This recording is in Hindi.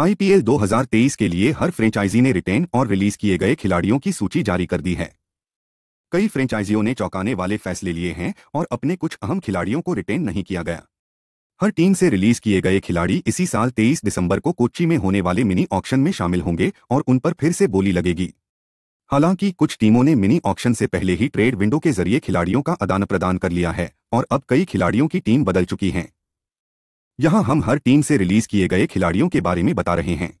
आईपीएल 2023 के लिए हर फ्रेंचाइजी ने रिटेन और रिलीज किए गए खिलाड़ियों की सूची जारी कर दी है कई फ्रेंचाइजियों ने चौंकाने वाले फैसले लिए हैं और अपने कुछ अहम खिलाड़ियों को रिटेन नहीं किया गया हर टीम से रिलीज किए गए खिलाड़ी इसी साल 23 दिसंबर को कोच्ची में होने वाले मिनी ऑक्शन में शामिल होंगे और उन पर फिर से बोली लगेगी हालांकि कुछ टीमों ने मिनी ऑक्शन से पहले ही ट्रेड विंडो के जरिए खिलाड़ियों का आदान प्रदान कर लिया है और अब कई खिलाड़ियों की टीम बदल चुकी हैं यहां हम हर टीम से रिलीज किए गए खिलाड़ियों के बारे में बता रहे हैं